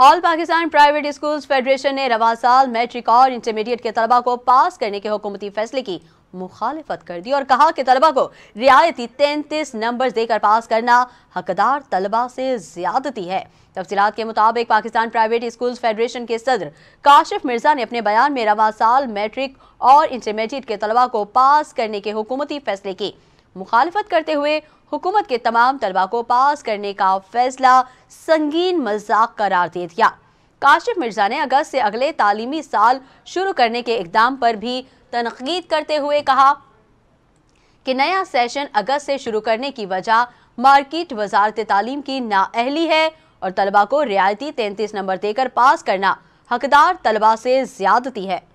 all Pakistan private schools federation ने रवा साल मैट्रिक और इंटरमीडिएट के तलबा को पास करने के हुकूमती फैसले की मुखालफत कर दी और कहा कि तलबा को रियायती तैंतीस नंबर देकर पास करना हकदार तलबा से ज्यादती है तफसीत के मुताबिक पाकिस्तान प्राइवेट स्कूल फेडरेशन के सदर काशिफ मिर्जा ने अपने बयान में रवा साल मैट्रिक और इंटरमीडिएट के तलबा को पास करने के हुकूमती फैसले की मुखालफत करते हुए हुकूमत के तमाम तलबा को पास करने का फैसला संगीन मजाक करार दे दिया काशिफ मिर्जा ने अगस्त से अगले तालीमी साल शुरू करने के इकदाम पर भी तनकीद करते हुए कहा कि नया सेशन अगस्त से शुरू करने की वजह मार्किट वजारत तालीम की अहली है और तलबा को रियायती तैंतीस नंबर देकर पास करना हकदार तलबा से ज्यादती है